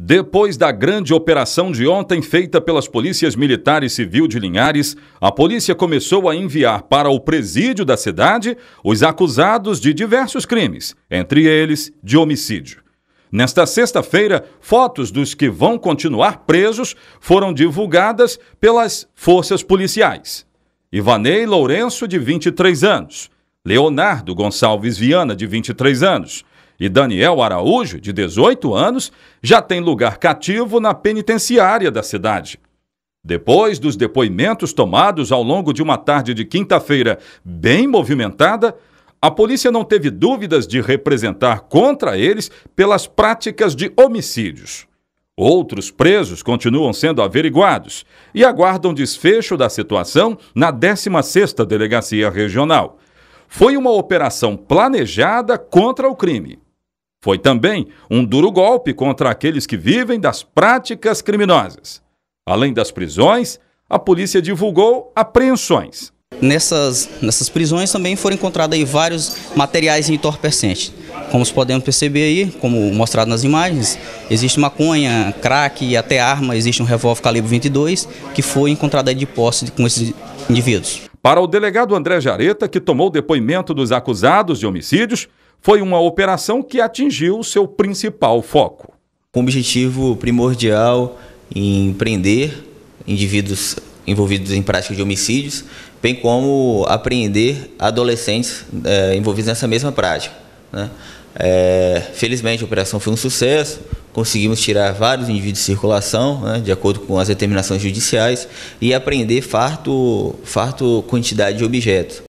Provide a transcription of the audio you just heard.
Depois da grande operação de ontem feita pelas polícias militar e civil de Linhares, a polícia começou a enviar para o presídio da cidade os acusados de diversos crimes, entre eles de homicídio. Nesta sexta-feira, fotos dos que vão continuar presos foram divulgadas pelas forças policiais. Ivanei Lourenço, de 23 anos. Leonardo Gonçalves Viana, de 23 anos e Daniel Araújo, de 18 anos, já tem lugar cativo na penitenciária da cidade. Depois dos depoimentos tomados ao longo de uma tarde de quinta-feira bem movimentada, a polícia não teve dúvidas de representar contra eles pelas práticas de homicídios. Outros presos continuam sendo averiguados e aguardam desfecho da situação na 16ª Delegacia Regional. Foi uma operação planejada contra o crime. Foi também um duro golpe contra aqueles que vivem das práticas criminosas. Além das prisões, a polícia divulgou apreensões. Nessas, nessas prisões também foram encontrados aí vários materiais entorpecentes. Como podemos perceber aí, como mostrado nas imagens, existe maconha, crack e até arma, existe um revólver calibre 22 que foi encontrado aí de posse com esses indivíduos. Para o delegado André Jareta, que tomou depoimento dos acusados de homicídios, foi uma operação que atingiu seu principal foco. Com o objetivo primordial em prender indivíduos envolvidos em prática de homicídios, bem como apreender adolescentes é, envolvidos nessa mesma prática. Né? É, felizmente a operação foi um sucesso, conseguimos tirar vários indivíduos de circulação, né, de acordo com as determinações judiciais, e apreender farto, farto quantidade de objetos.